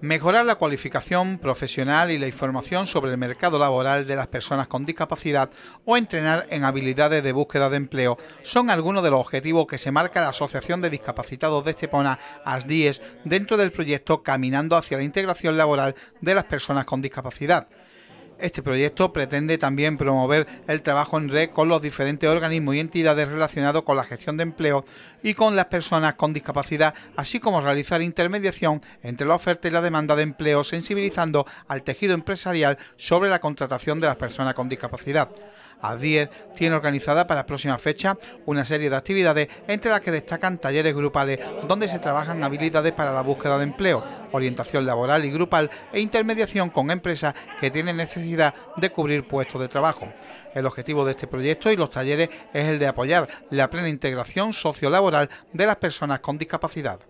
mejorar la cualificación profesional y la información sobre el mercado laboral de las personas con discapacidad o entrenar en habilidades de búsqueda de empleo son algunos de los objetivos que se marca la Asociación de Discapacitados de Estepona, ASDIES, e dentro del proyecto Caminando hacia la integración laboral de las personas con discapacidad. Este proyecto pretende también promover el trabajo en red con los diferentes organismos y entidades relacionados con la gestión de empleo y con las personas con discapacidad, así como realizar intermediación entre la oferta y la demanda de empleo, sensibilizando al tejido empresarial sobre la contratación de las personas con discapacidad. ADIER tiene organizada para la próxima fecha una serie de actividades entre las que destacan talleres grupales donde se trabajan habilidades para la búsqueda de empleo, orientación laboral y grupal e intermediación con empresas que tienen necesidad de cubrir puestos de trabajo. El objetivo de este proyecto y los talleres es el de apoyar la plena integración sociolaboral de las personas con discapacidad.